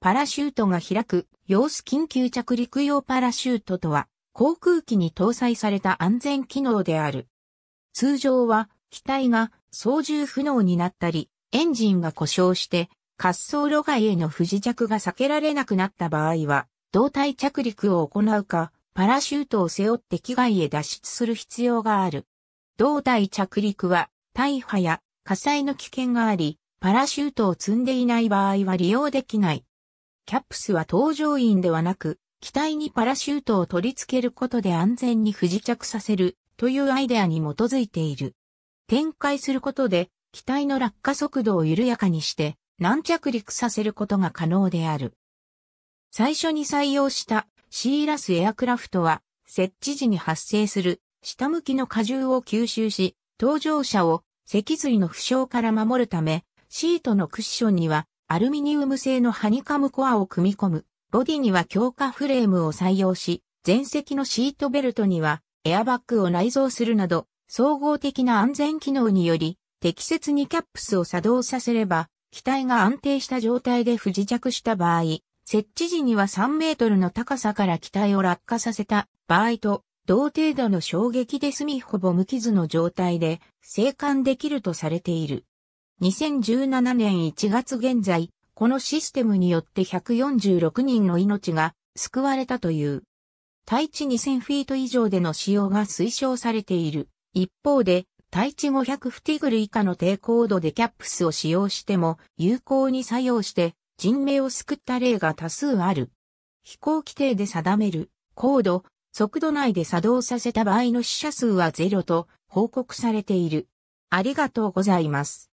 パラシュートが開く、様子緊急着陸用パラシュートとは、航空機に搭載された安全機能である。通常は、機体が操縦不能になったり、エンジンが故障して、滑走路外への不時着が避けられなくなった場合は、胴体着陸を行うか、パラシュートを背負って機外へ脱出する必要がある。胴体着陸は、大破や火災の危険があり、パラシュートを積んでいない場合は利用できない。キャップスは搭乗員ではなく、機体にパラシュートを取り付けることで安全に不時着させるというアイデアに基づいている。展開することで、機体の落下速度を緩やかにして、軟着陸させることが可能である。最初に採用したシーラスエアクラフトは、設置時に発生する下向きの荷重を吸収し、搭乗者を脊髄の負傷から守るため、シートのクッションにはアルミニウム製のハニカムコアを組み込む。ボディには強化フレームを採用し、前席のシートベルトにはエアバッグを内蔵するなど、総合的な安全機能により、適切にキャップスを作動させれば、機体が安定した状態で不時着した場合、設置時には3メートルの高さから機体を落下させた場合と、同程度の衝撃で済みほぼ無傷の状態で生還できるとされている。2017年1月現在、このシステムによって146人の命が救われたという。対地2000フィート以上での使用が推奨されている。一方で、対地500フティグル以下の低高度でキャップスを使用しても有効に作用して人命を救った例が多数ある。飛行規定で定める高度、速度内で作動させた場合の死者数はゼロと報告されている。ありがとうございます。